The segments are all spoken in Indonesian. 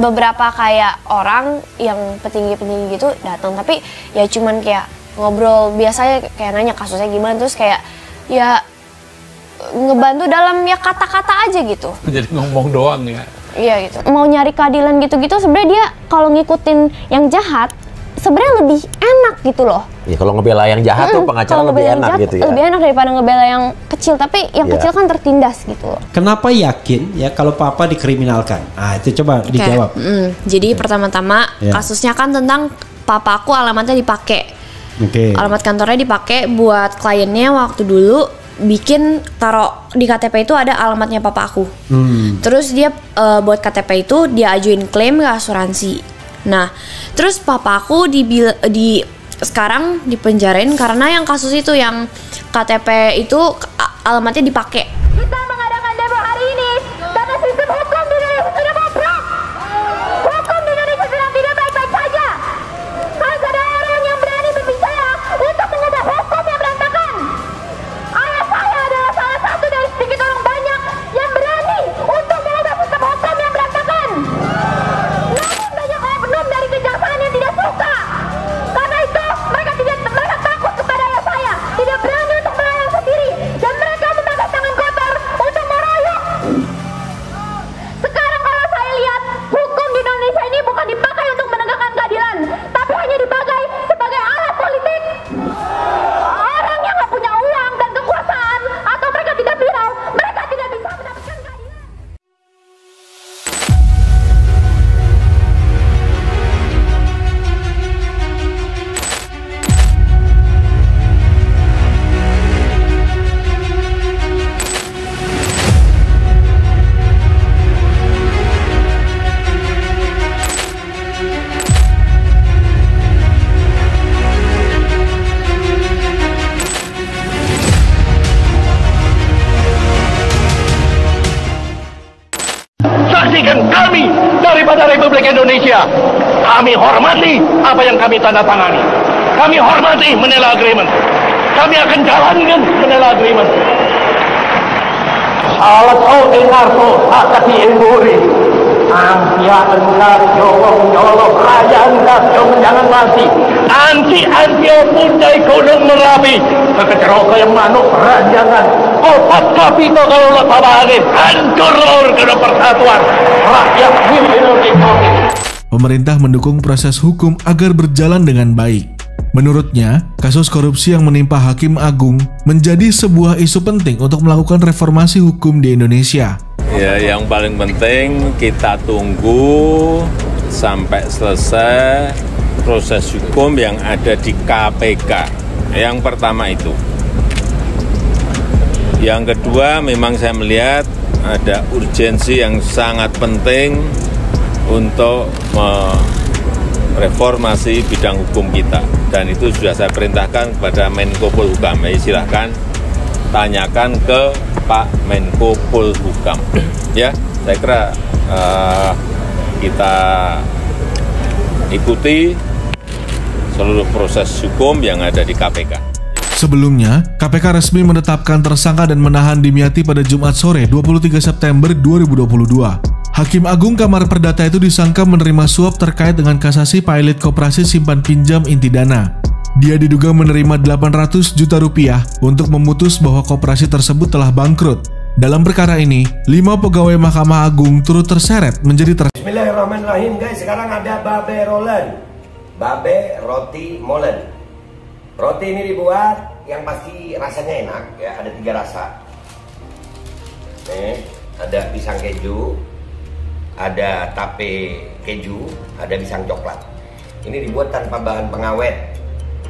beberapa kayak orang yang petinggi-petinggi gitu datang tapi ya cuman kayak ngobrol biasanya kayak nanya kasusnya gimana terus kayak ya ngebantu dalam ya kata-kata aja gitu. Jadi ngomong doang ya. Iya gitu. Mau nyari keadilan gitu-gitu sebenarnya dia kalau ngikutin yang jahat sebenarnya lebih enak gitu loh. Ya kalau ngebela yang jahat hmm, tuh pengacara lebih enak jahat, gitu ya. Lebih enak daripada ngebela yang kecil, tapi yang yeah. kecil kan tertindas gitu loh. Kenapa yakin ya kalau papa dikriminalkan? Ah itu coba okay. dijawab. Mm, jadi okay. pertama-tama yeah. kasusnya kan tentang papaku alamatnya dipakai. Okay. Alamat kantornya dipakai buat kliennya waktu dulu bikin taruh di KTP itu ada alamatnya papa aku. Hmm. Terus dia uh, buat KTP itu dia ajuin klaim ke asuransi. Nah, terus papaku di di sekarang dipenjarain karena yang kasus itu yang KTP itu alamatnya dipakai Indonesia. Kami hormati apa yang kami tanda tangani. Kami hormati Manila Agreement. Kami akan jalankan Manila Agreement. Alat o enarto akati enguri. akan mengaruh jolong jolong raja entas jolong jangan mati. Anti antio pundai gunung merapi. Kekeceroko yang manuk peranjangan opat oh, kapito kalau lepas angin hancur lor ke persatuan rakyat Indonesia pemerintah mendukung proses hukum agar berjalan dengan baik. Menurutnya, kasus korupsi yang menimpa Hakim Agung menjadi sebuah isu penting untuk melakukan reformasi hukum di Indonesia. Ya, yang paling penting kita tunggu sampai selesai proses hukum yang ada di KPK. Yang pertama itu. Yang kedua, memang saya melihat ada urgensi yang sangat penting untuk mereformasi bidang hukum kita. Dan itu sudah saya perintahkan kepada Menko Polhukam. Jadi ya, silahkan tanyakan ke Pak Menko Polhukam. Ya, saya kira uh, kita ikuti seluruh proses hukum yang ada di KPK. Sebelumnya, KPK resmi menetapkan tersangka dan menahan Dimyati pada Jumat sore 23 September 2022. Hakim Agung Kamar Perdata itu disangka menerima suap terkait dengan kasasi pilot koperasi simpan pinjam inti dana. Dia diduga menerima 800 juta rupiah untuk memutus bahwa koperasi tersebut telah bangkrut. Dalam perkara ini, lima pegawai Mahkamah Agung turut terseret menjadi ter... Bismillahirrahmanirrahim guys, sekarang ada babe Roland. Babe roti molen. Roti ini dibuat yang pasti rasanya enak, ya ada tiga rasa. Nih, ada pisang keju, ada tape keju, ada pisang coklat. Ini dibuat tanpa bahan pengawet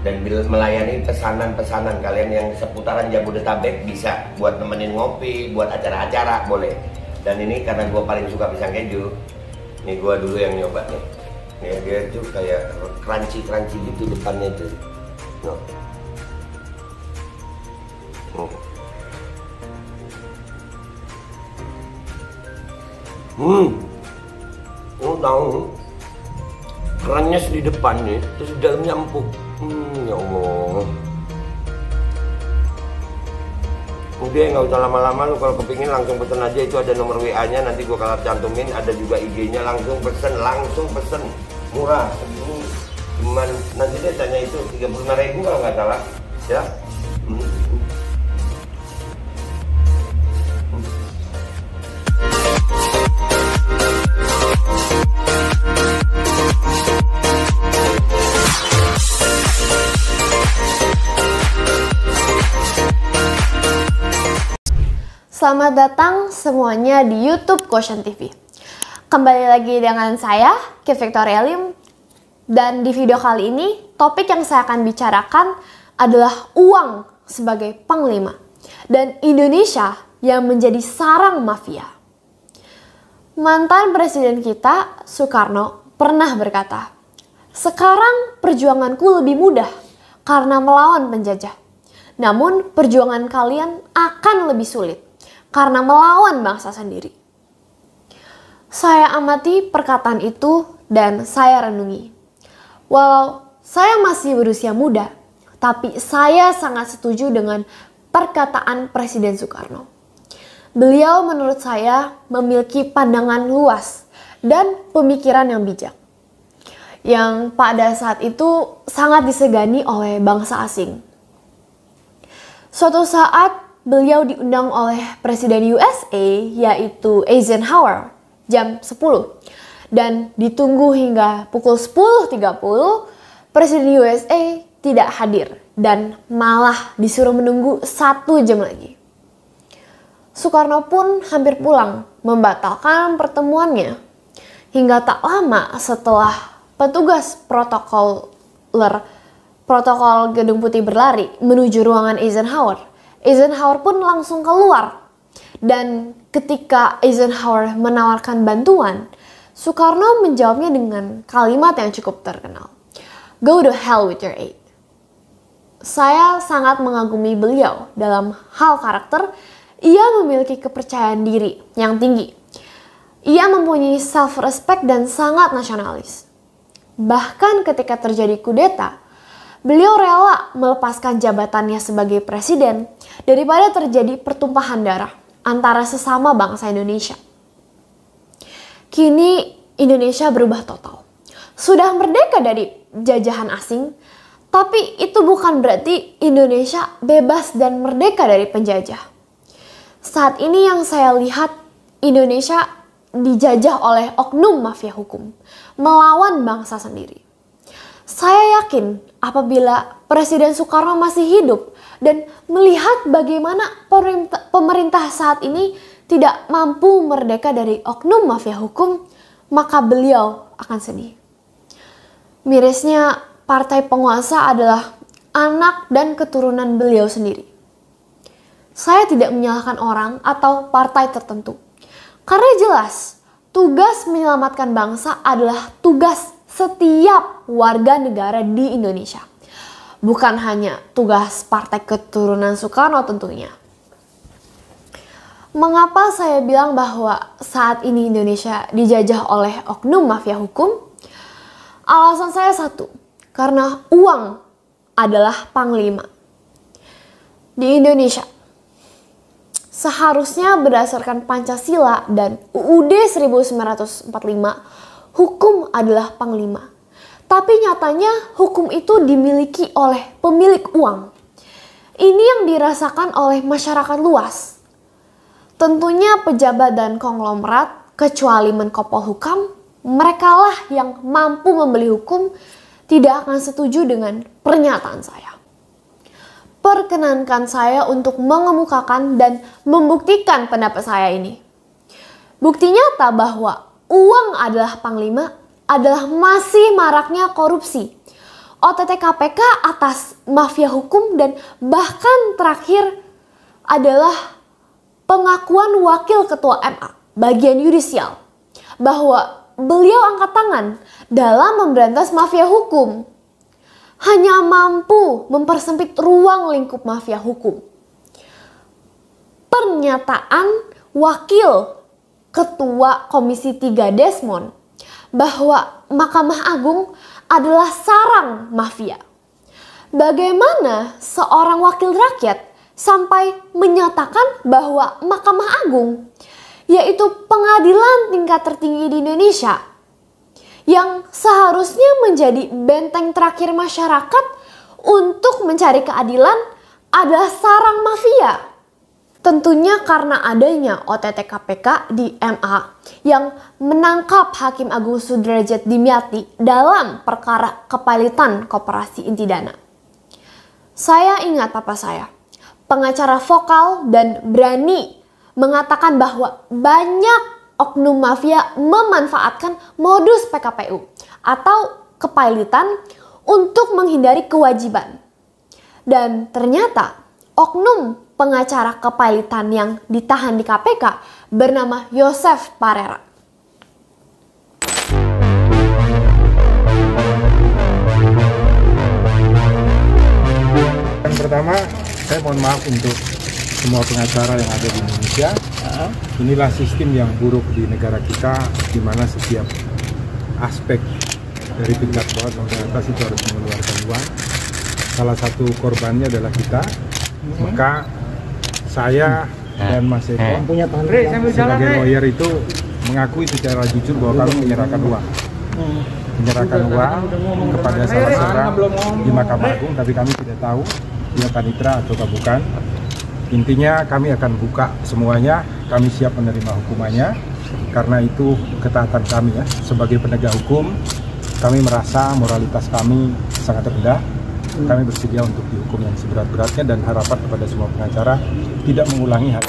dan melayani pesanan-pesanan kalian yang seputaran Jabodetabek bisa buat nemenin ngopi, buat acara-acara boleh. Dan ini karena gue paling suka pisang keju, ini gue dulu yang nyoba nih. Ya, dia tuh kayak crunchy-crunchy gitu depannya itu. No. Hmm. Lu oh, tahu renyes di depan nih, terus dalamnya empuk. Hmm, ya Allah. Udah nggak usah lama-lama lu kalau kepingin langsung pesen aja itu ada nomor WA-nya nanti gua kalah cantumin ada juga IG-nya langsung pesen langsung pesen murah segini cuman nanti dia tanya itu 35 ribu kalau nggak salah ya Selamat datang semuanya di YouTube Quotient TV. Kembali lagi dengan saya, Kit Victoria Lim. Dan di video kali ini, topik yang saya akan bicarakan adalah uang sebagai panglima. Dan Indonesia yang menjadi sarang mafia. Mantan presiden kita, Soekarno, pernah berkata, sekarang perjuanganku lebih mudah karena melawan penjajah. Namun perjuangan kalian akan lebih sulit karena melawan bangsa sendiri. Saya amati perkataan itu dan saya renungi. Walau saya masih berusia muda, tapi saya sangat setuju dengan perkataan Presiden Soekarno. Beliau menurut saya memiliki pandangan luas dan pemikiran yang bijak. Yang pada saat itu sangat disegani oleh bangsa asing. Suatu saat beliau diundang oleh Presiden USA yaitu Eisenhower jam 10 dan ditunggu hingga pukul 10.30 Presiden USA tidak hadir dan malah disuruh menunggu satu jam lagi. Soekarno pun hampir pulang membatalkan pertemuannya hingga tak lama setelah petugas protokoler protokol Gedung Putih berlari menuju ruangan Eisenhower Eisenhower pun langsung keluar. Dan ketika Eisenhower menawarkan bantuan, Soekarno menjawabnya dengan kalimat yang cukup terkenal. Go to hell with your aid. Saya sangat mengagumi beliau dalam hal karakter ia memiliki kepercayaan diri yang tinggi. Ia mempunyai self-respect dan sangat nasionalis. Bahkan ketika terjadi kudeta, beliau rela melepaskan jabatannya sebagai presiden daripada terjadi pertumpahan darah antara sesama bangsa Indonesia. Kini Indonesia berubah total. Sudah merdeka dari jajahan asing, tapi itu bukan berarti Indonesia bebas dan merdeka dari penjajah. Saat ini yang saya lihat Indonesia dijajah oleh oknum mafia hukum melawan bangsa sendiri. Saya yakin apabila Presiden Soekarno masih hidup dan melihat bagaimana pemerintah, saat ini tidak mampu merdeka dari oknum mafia hukum, maka beliau akan sedih. Mirisnya, partai penguasa adalah anak dan keturunan beliau sendiri. Saya tidak menyalahkan orang atau partai tertentu. Karena jelas, tugas menyelamatkan bangsa adalah tugas setiap warga negara di Indonesia. Bukan hanya tugas partai keturunan Soekarno tentunya. Mengapa saya bilang bahwa saat ini Indonesia dijajah oleh oknum mafia hukum? Alasan saya satu, karena uang adalah panglima. Di Indonesia, seharusnya berdasarkan Pancasila dan UUD 1945 hukum adalah panglima. Tapi nyatanya hukum itu dimiliki oleh pemilik uang. Ini yang dirasakan oleh masyarakat luas. Tentunya pejabat dan konglomerat, kecuali Menko Polhukam, merekalah yang mampu membeli hukum tidak akan setuju dengan pernyataan saya. Perkenankan saya untuk mengemukakan dan membuktikan pendapat saya ini. Bukti nyata bahwa uang adalah panglima adalah masih maraknya korupsi. OTT KPK atas mafia hukum dan bahkan terakhir adalah pengakuan wakil ketua MA bagian yudisial bahwa beliau angkat tangan dalam memberantas mafia hukum. Hanya mampu mempersempit ruang lingkup mafia hukum. Pernyataan wakil Ketua Komisi 3 Desmond bahwa Mahkamah Agung adalah sarang mafia. Bagaimana seorang wakil rakyat sampai menyatakan bahwa Mahkamah Agung yaitu pengadilan tingkat tertinggi di Indonesia yang seharusnya menjadi benteng terakhir masyarakat untuk mencari keadilan adalah sarang mafia. Tentunya karena adanya OTT KPK di MA yang menangkap Hakim Agung Sudrajat Dimyati dalam perkara kepalitan koperasi inti dana. Saya ingat papa saya, pengacara vokal dan berani mengatakan bahwa banyak oknum mafia memanfaatkan modus PKPU atau kepailitan untuk menghindari kewajiban. Dan ternyata oknum pengacara kepailitan yang ditahan di KPK bernama Yosef Parera. Yang pertama, saya mohon maaf untuk semua pengacara yang ada di Indonesia. Inilah sistem yang buruk di negara kita, di mana setiap aspek dari tingkat bawah sampai atas itu harus mengeluarkan uang. Salah satu korbannya adalah kita, iya. maka saya eh. dan Mas Eko eh. sebagai lawyer itu mengakui secara jujur bahwa kami menyerahkan uang hmm. menyerahkan uang kepada salah seorang di Mahkamah Agung tapi kami tidak tahu dia panitra atau bukan intinya kami akan buka semuanya kami siap menerima hukumannya karena itu ketaatan kami ya sebagai penegak hukum kami merasa moralitas kami sangat rendah kami bersedia untuk dihukum yang seberat-beratnya dan harapan kepada semua pengacara tidak mengulangi hal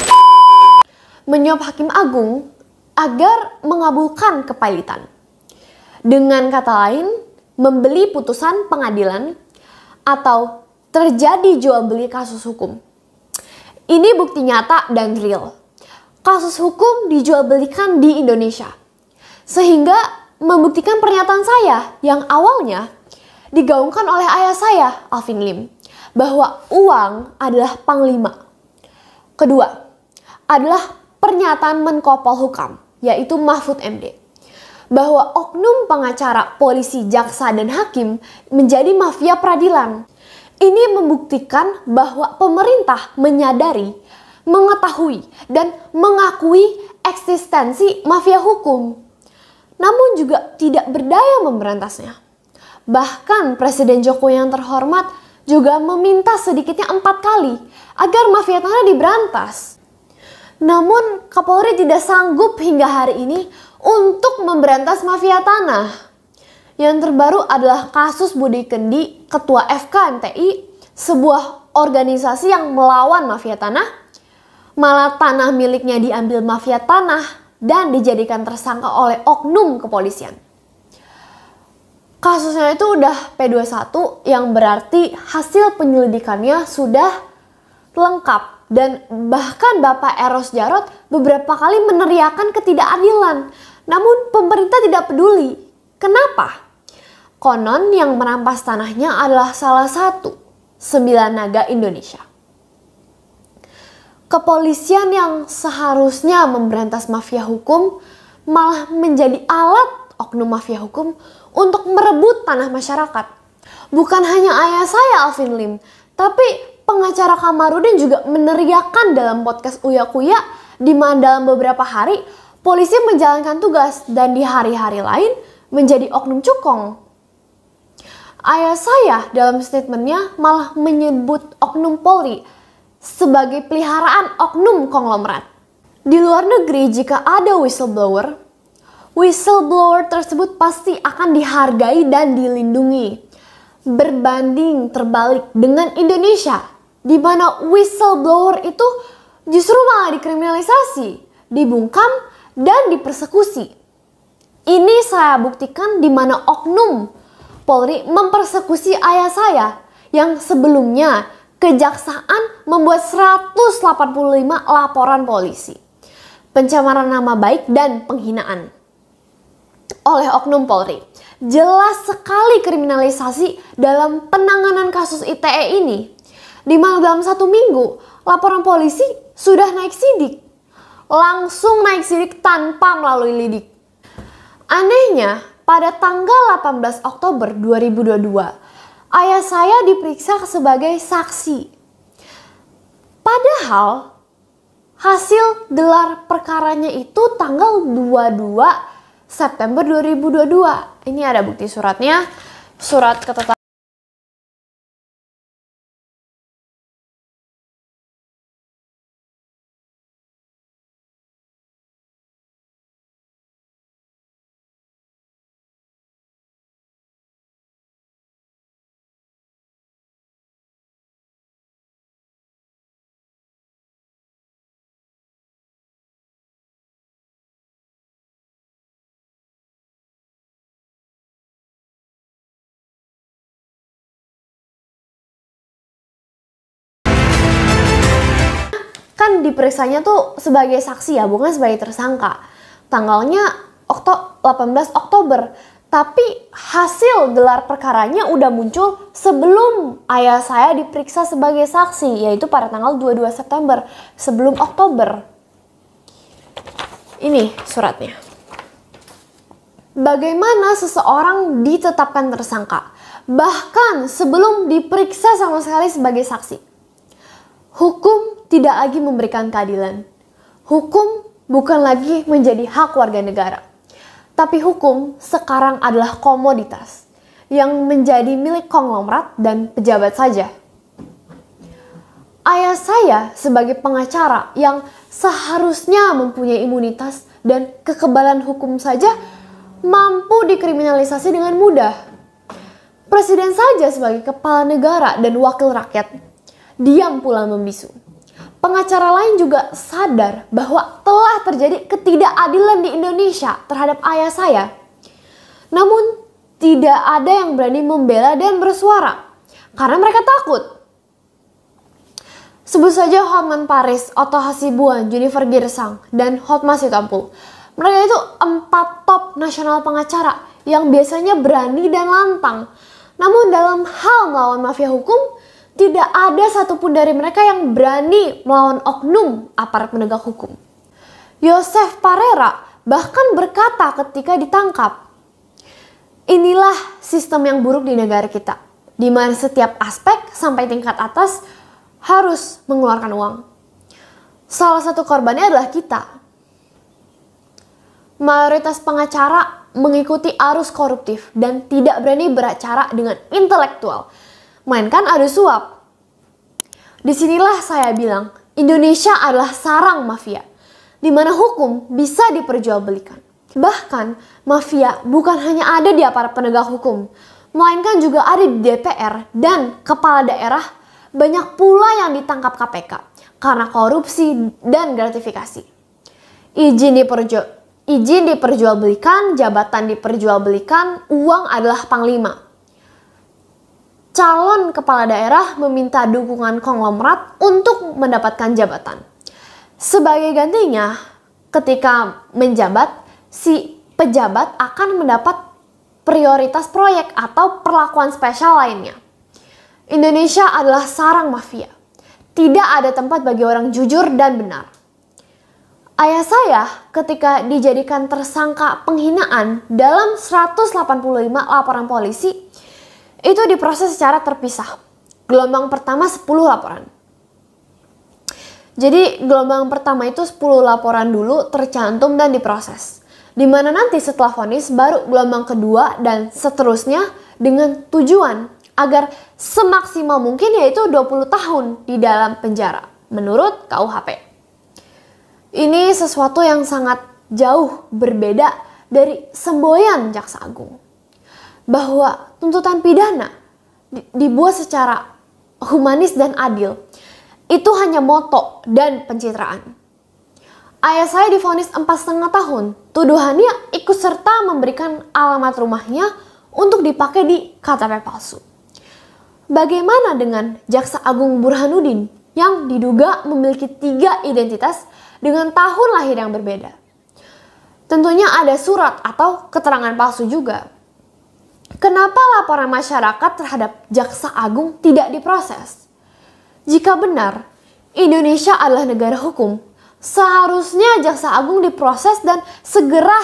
Menyuap Hakim Agung agar mengabulkan kepailitan. Dengan kata lain, membeli putusan pengadilan atau terjadi jual beli kasus hukum. Ini bukti nyata dan real. Kasus hukum dijual belikan di Indonesia. Sehingga membuktikan pernyataan saya yang awalnya digaungkan oleh ayah saya, Alvin Lim, bahwa uang adalah panglima. Kedua, adalah pernyataan Menko Polhukam, yaitu Mahfud MD, bahwa oknum pengacara, polisi, jaksa, dan hakim menjadi mafia peradilan. Ini membuktikan bahwa pemerintah menyadari, mengetahui, dan mengakui eksistensi mafia hukum. Namun juga tidak berdaya memberantasnya. Bahkan Presiden Jokowi yang terhormat juga meminta sedikitnya empat kali agar mafia tanah diberantas. Namun Kapolri tidak sanggup hingga hari ini untuk memberantas mafia tanah. Yang terbaru adalah kasus Budi Kendi, Ketua FKMTI, sebuah organisasi yang melawan mafia tanah, malah tanah miliknya diambil mafia tanah dan dijadikan tersangka oleh oknum kepolisian kasusnya itu udah P21 yang berarti hasil penyelidikannya sudah lengkap dan bahkan Bapak Eros Jarot beberapa kali meneriakan ketidakadilan. Namun pemerintah tidak peduli. Kenapa? Konon yang merampas tanahnya adalah salah satu sembilan naga Indonesia. Kepolisian yang seharusnya memberantas mafia hukum malah menjadi alat oknum mafia hukum untuk merebut tanah masyarakat. Bukan hanya ayah saya Alvin Lim, tapi pengacara Kamarudin juga meneriakan dalam podcast Uya Kuya di mana dalam beberapa hari polisi menjalankan tugas dan di hari-hari lain menjadi oknum cukong. Ayah saya dalam statementnya malah menyebut oknum Polri sebagai peliharaan oknum konglomerat. Di luar negeri jika ada whistleblower, whistleblower tersebut pasti akan dihargai dan dilindungi. Berbanding terbalik dengan Indonesia, di mana whistleblower itu justru malah dikriminalisasi, dibungkam, dan dipersekusi. Ini saya buktikan di mana oknum Polri mempersekusi ayah saya yang sebelumnya kejaksaan membuat 185 laporan polisi. Pencemaran nama baik dan penghinaan oleh Oknum Polri. Jelas sekali kriminalisasi dalam penanganan kasus ITE ini. Di mana dalam satu minggu, laporan polisi sudah naik sidik. Langsung naik sidik tanpa melalui lidik. Anehnya, pada tanggal 18 Oktober 2022, ayah saya diperiksa sebagai saksi. Padahal hasil gelar perkaranya itu tanggal 22 September 2022. Ini ada bukti suratnya, surat ketetapan diperiksanya tuh sebagai saksi ya, bukan sebagai tersangka. Tanggalnya Okto 18 Oktober, tapi hasil gelar perkaranya udah muncul sebelum ayah saya diperiksa sebagai saksi, yaitu pada tanggal 22 September, sebelum Oktober. Ini suratnya. Bagaimana seseorang ditetapkan tersangka? Bahkan sebelum diperiksa sama sekali sebagai saksi. Hukum tidak lagi memberikan keadilan. Hukum bukan lagi menjadi hak warga negara. Tapi hukum sekarang adalah komoditas yang menjadi milik konglomerat dan pejabat saja. Ayah saya sebagai pengacara yang seharusnya mempunyai imunitas dan kekebalan hukum saja mampu dikriminalisasi dengan mudah. Presiden saja sebagai kepala negara dan wakil rakyat diam pula membisu. Pengacara lain juga sadar bahwa telah terjadi ketidakadilan di Indonesia terhadap ayah saya. Namun tidak ada yang berani membela dan bersuara karena mereka takut. Sebut saja Hotman Paris, Otto Hasibuan, Jennifer Girsang, dan Hotma Sitompul. Mereka itu empat top nasional pengacara yang biasanya berani dan lantang. Namun dalam hal melawan mafia hukum, tidak ada satupun dari mereka yang berani melawan oknum aparat penegak hukum. Yosef Parera bahkan berkata ketika ditangkap, inilah sistem yang buruk di negara kita, di mana setiap aspek sampai tingkat atas harus mengeluarkan uang. Salah satu korbannya adalah kita. Mayoritas pengacara mengikuti arus koruptif dan tidak berani beracara dengan intelektual mainkan adu suap. Disinilah saya bilang, Indonesia adalah sarang mafia, di mana hukum bisa diperjualbelikan. Bahkan, mafia bukan hanya ada di aparat penegak hukum, melainkan juga ada di DPR dan kepala daerah banyak pula yang ditangkap KPK karena korupsi dan gratifikasi. Izin diperjual izin diperjualbelikan, jabatan diperjualbelikan, uang adalah panglima calon kepala daerah meminta dukungan konglomerat untuk mendapatkan jabatan. Sebagai gantinya, ketika menjabat, si pejabat akan mendapat prioritas proyek atau perlakuan spesial lainnya. Indonesia adalah sarang mafia. Tidak ada tempat bagi orang jujur dan benar. Ayah saya ketika dijadikan tersangka penghinaan dalam 185 laporan polisi itu diproses secara terpisah. Gelombang pertama 10 laporan. Jadi gelombang pertama itu 10 laporan dulu tercantum dan diproses. Dimana nanti setelah vonis baru gelombang kedua dan seterusnya dengan tujuan agar semaksimal mungkin yaitu 20 tahun di dalam penjara menurut KUHP. Ini sesuatu yang sangat jauh berbeda dari semboyan jaksa agung. Bahwa tuntutan pidana dibuat secara humanis dan adil itu hanya moto dan pencitraan. Ayah saya difonis empat setengah tahun. Tuduhannya ikut serta memberikan alamat rumahnya untuk dipakai di KTP palsu. Bagaimana dengan Jaksa Agung Burhanuddin yang diduga memiliki tiga identitas dengan tahun lahir yang berbeda? Tentunya ada surat atau keterangan palsu juga. Kenapa laporan masyarakat terhadap Jaksa Agung tidak diproses? Jika benar, Indonesia adalah negara hukum. Seharusnya Jaksa Agung diproses dan segera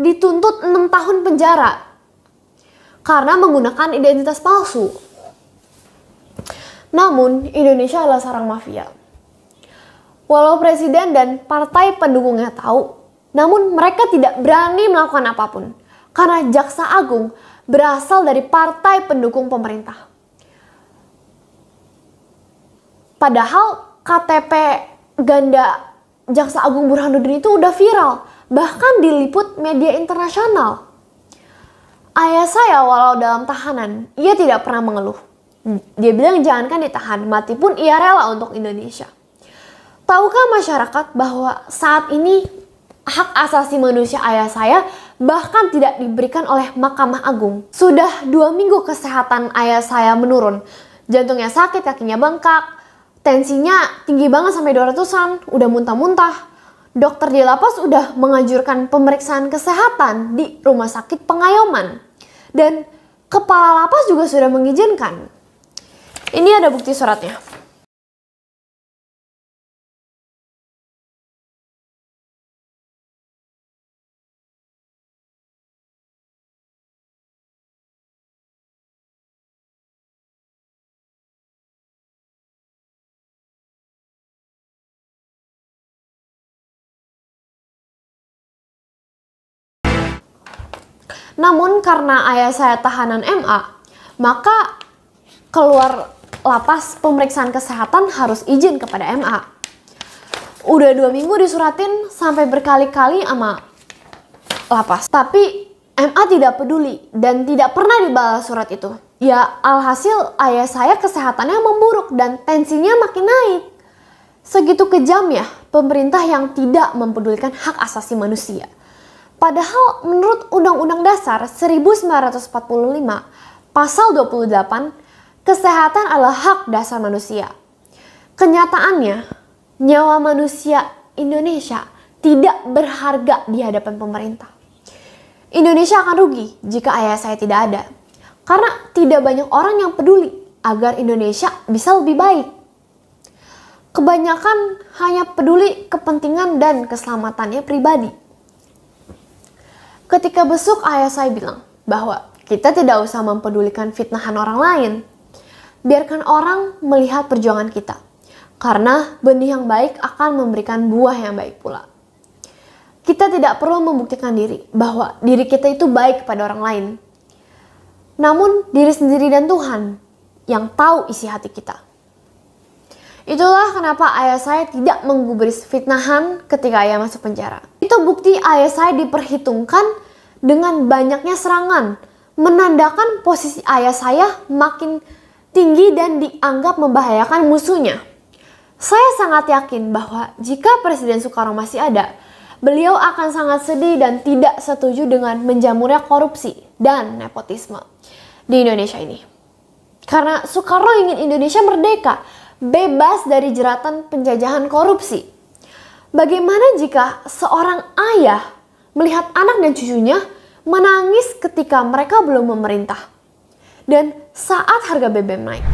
dituntut 6 tahun penjara karena menggunakan identitas palsu. Namun, Indonesia adalah sarang mafia. Walau presiden dan partai pendukungnya tahu, namun mereka tidak berani melakukan apapun karena Jaksa Agung berasal dari partai pendukung pemerintah. Padahal KTP ganda Jaksa Agung Burhanuddin itu udah viral, bahkan diliput media internasional. Ayah saya walau dalam tahanan, ia tidak pernah mengeluh. Dia bilang jangan kan ditahan, mati pun ia rela untuk Indonesia. Tahukah masyarakat bahwa saat ini hak asasi manusia ayah saya bahkan tidak diberikan oleh Mahkamah Agung. Sudah dua minggu kesehatan ayah saya menurun. Jantungnya sakit, kakinya bengkak, tensinya tinggi banget sampai 200-an, udah muntah-muntah. Dokter di lapas udah mengajurkan pemeriksaan kesehatan di rumah sakit pengayoman. Dan kepala lapas juga sudah mengizinkan. Ini ada bukti suratnya. Namun karena ayah saya tahanan MA, maka keluar lapas pemeriksaan kesehatan harus izin kepada MA. Udah dua minggu disuratin sampai berkali-kali sama lapas. Tapi MA tidak peduli dan tidak pernah dibalas surat itu. Ya alhasil ayah saya kesehatannya memburuk dan tensinya makin naik. Segitu kejam ya pemerintah yang tidak mempedulikan hak asasi manusia. Padahal menurut Undang-Undang Dasar 1945, pasal 28, kesehatan adalah hak dasar manusia. Kenyataannya, nyawa manusia Indonesia tidak berharga di hadapan pemerintah. Indonesia akan rugi jika ayah saya tidak ada. Karena tidak banyak orang yang peduli agar Indonesia bisa lebih baik. Kebanyakan hanya peduli kepentingan dan keselamatannya pribadi. Ketika besuk, ayah saya bilang bahwa kita tidak usah mempedulikan fitnahan orang lain. Biarkan orang melihat perjuangan kita. Karena benih yang baik akan memberikan buah yang baik pula. Kita tidak perlu membuktikan diri bahwa diri kita itu baik kepada orang lain. Namun diri sendiri dan Tuhan yang tahu isi hati kita. Itulah kenapa ayah saya tidak menggubris fitnahan ketika ayah masuk penjara itu bukti ISI diperhitungkan dengan banyaknya serangan, menandakan posisi ayah saya makin tinggi dan dianggap membahayakan musuhnya. Saya sangat yakin bahwa jika Presiden Soekarno masih ada, beliau akan sangat sedih dan tidak setuju dengan menjamurnya korupsi dan nepotisme di Indonesia ini. Karena Soekarno ingin Indonesia merdeka, bebas dari jeratan penjajahan korupsi. Bagaimana jika seorang ayah melihat anak dan cucunya menangis ketika mereka belum memerintah dan saat harga BBM naik?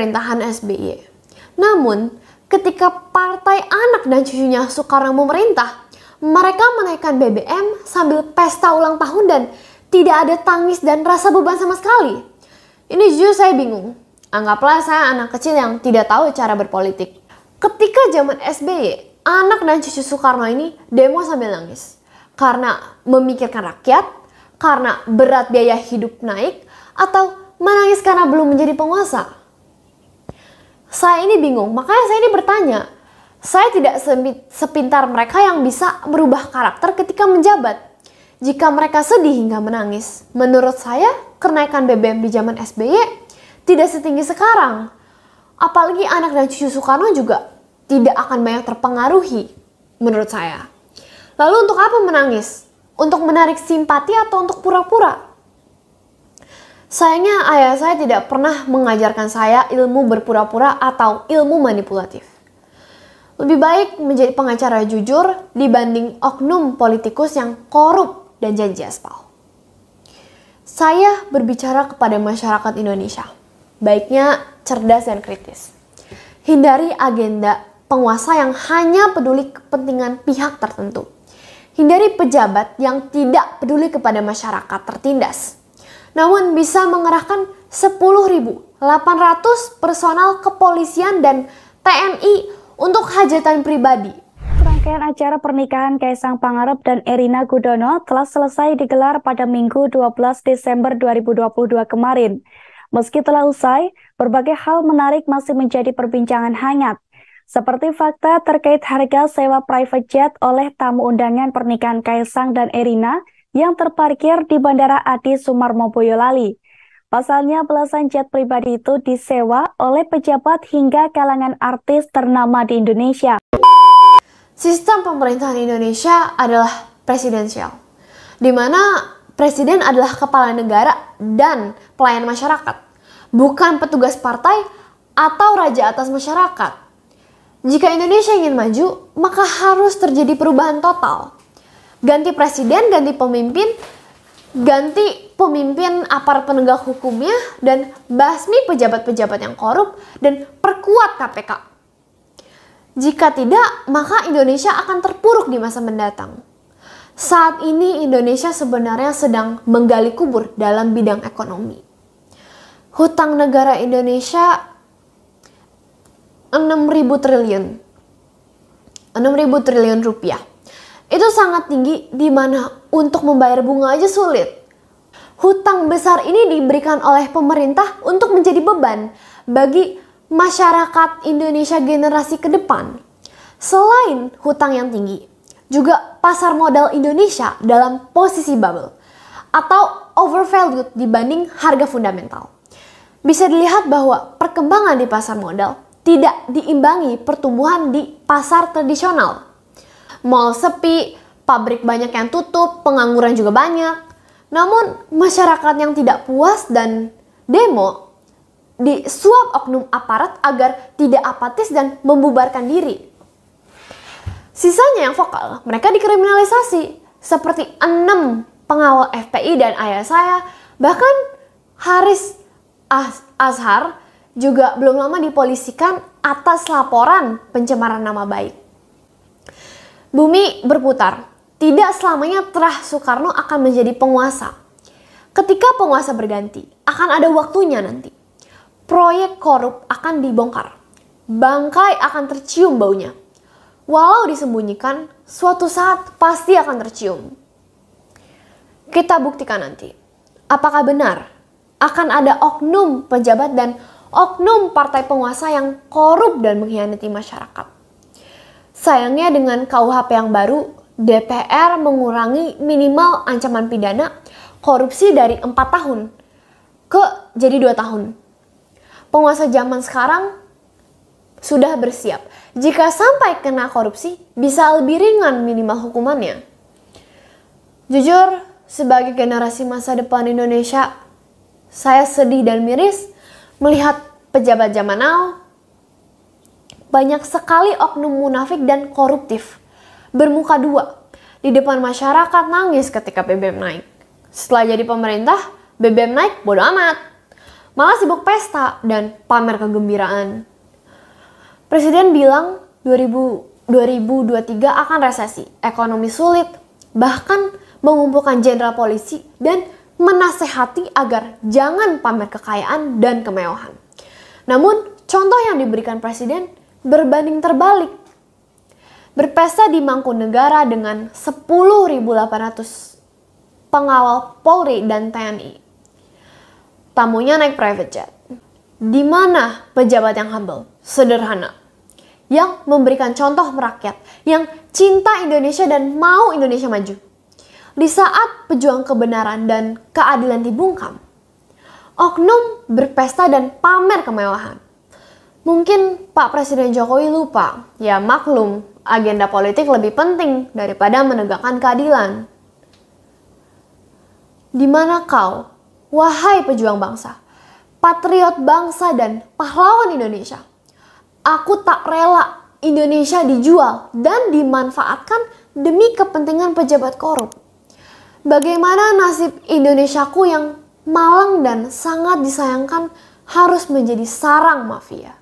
pemerintahan SBY. Namun, ketika partai anak dan cucunya Soekarno memerintah, mereka menaikkan BBM sambil pesta ulang tahun dan tidak ada tangis dan rasa beban sama sekali. Ini jujur saya bingung. Anggaplah saya anak kecil yang tidak tahu cara berpolitik. Ketika zaman SBY, anak dan cucu Soekarno ini demo sambil nangis. Karena memikirkan rakyat, karena berat biaya hidup naik, atau menangis karena belum menjadi penguasa. Saya ini bingung, makanya saya ini bertanya. Saya tidak sepintar mereka yang bisa merubah karakter ketika menjabat. Jika mereka sedih hingga menangis, menurut saya kenaikan BBM di zaman SBY tidak setinggi sekarang. Apalagi anak dan cucu Soekarno juga tidak akan banyak terpengaruhi menurut saya. Lalu untuk apa menangis? Untuk menarik simpati atau untuk pura-pura? Sayangnya ayah saya tidak pernah mengajarkan saya ilmu berpura-pura atau ilmu manipulatif. Lebih baik menjadi pengacara jujur dibanding oknum politikus yang korup dan janji aspal. Saya berbicara kepada masyarakat Indonesia, baiknya cerdas dan kritis. Hindari agenda penguasa yang hanya peduli kepentingan pihak tertentu. Hindari pejabat yang tidak peduli kepada masyarakat tertindas namun bisa mengerahkan 10.800 personal kepolisian dan TNI untuk hajatan pribadi. Rangkaian acara pernikahan Kaisang Pangarep dan Erina Gudono telah selesai digelar pada Minggu 12 Desember 2022 kemarin. Meski telah usai, berbagai hal menarik masih menjadi perbincangan hangat. Seperti fakta terkait harga sewa private jet oleh tamu undangan pernikahan Kaisang dan Erina yang terparkir di Bandara Adi Sumarmo Boyolali. Pasalnya belasan jet pribadi itu disewa oleh pejabat hingga kalangan artis ternama di Indonesia. Sistem pemerintahan Indonesia adalah presidensial, di mana presiden adalah kepala negara dan pelayan masyarakat, bukan petugas partai atau raja atas masyarakat. Jika Indonesia ingin maju, maka harus terjadi perubahan total ganti presiden, ganti pemimpin, ganti pemimpin aparat penegak hukumnya dan basmi pejabat-pejabat yang korup dan perkuat KPK. Jika tidak, maka Indonesia akan terpuruk di masa mendatang. Saat ini Indonesia sebenarnya sedang menggali kubur dalam bidang ekonomi. Hutang negara Indonesia 6.000 triliun. 6.000 triliun rupiah itu sangat tinggi di mana untuk membayar bunga aja sulit. Hutang besar ini diberikan oleh pemerintah untuk menjadi beban bagi masyarakat Indonesia generasi ke depan. Selain hutang yang tinggi, juga pasar modal Indonesia dalam posisi bubble atau overvalued dibanding harga fundamental. Bisa dilihat bahwa perkembangan di pasar modal tidak diimbangi pertumbuhan di pasar tradisional mall sepi, pabrik banyak yang tutup, pengangguran juga banyak. Namun, masyarakat yang tidak puas dan demo disuap oknum aparat agar tidak apatis dan membubarkan diri. Sisanya yang vokal, mereka dikriminalisasi seperti enam pengawal FPI dan ayah saya, bahkan Haris Azhar juga belum lama dipolisikan atas laporan pencemaran nama baik. Bumi berputar. Tidak selamanya terah Soekarno akan menjadi penguasa. Ketika penguasa berganti, akan ada waktunya nanti. Proyek korup akan dibongkar. Bangkai akan tercium baunya. Walau disembunyikan, suatu saat pasti akan tercium. Kita buktikan nanti. Apakah benar akan ada oknum pejabat dan oknum partai penguasa yang korup dan mengkhianati masyarakat? Sayangnya dengan KUHP yang baru, DPR mengurangi minimal ancaman pidana korupsi dari 4 tahun ke jadi 2 tahun. Penguasa zaman sekarang sudah bersiap. Jika sampai kena korupsi, bisa lebih ringan minimal hukumannya. Jujur, sebagai generasi masa depan Indonesia, saya sedih dan miris melihat pejabat zaman now banyak sekali oknum munafik dan koruptif. Bermuka dua, di depan masyarakat nangis ketika BBM naik. Setelah jadi pemerintah, BBM naik bodo amat. Malah sibuk pesta dan pamer kegembiraan. Presiden bilang 2000, 2023 akan resesi, ekonomi sulit, bahkan mengumpulkan jenderal polisi dan menasehati agar jangan pamer kekayaan dan kemewahan. Namun, contoh yang diberikan presiden berbanding terbalik. Berpesta di Mangkunegara dengan 10.800 pengawal Polri dan TNI. Tamunya naik private jet. Di mana pejabat yang humble, sederhana, yang memberikan contoh merakyat, yang cinta Indonesia dan mau Indonesia maju. Di saat pejuang kebenaran dan keadilan dibungkam, oknum berpesta dan pamer kemewahan Mungkin Pak Presiden Jokowi lupa, ya maklum, agenda politik lebih penting daripada menegakkan keadilan. Di mana kau, wahai pejuang bangsa, patriot bangsa dan pahlawan Indonesia? Aku tak rela Indonesia dijual dan dimanfaatkan demi kepentingan pejabat korup. Bagaimana nasib Indonesiaku yang malang dan sangat disayangkan harus menjadi sarang mafia?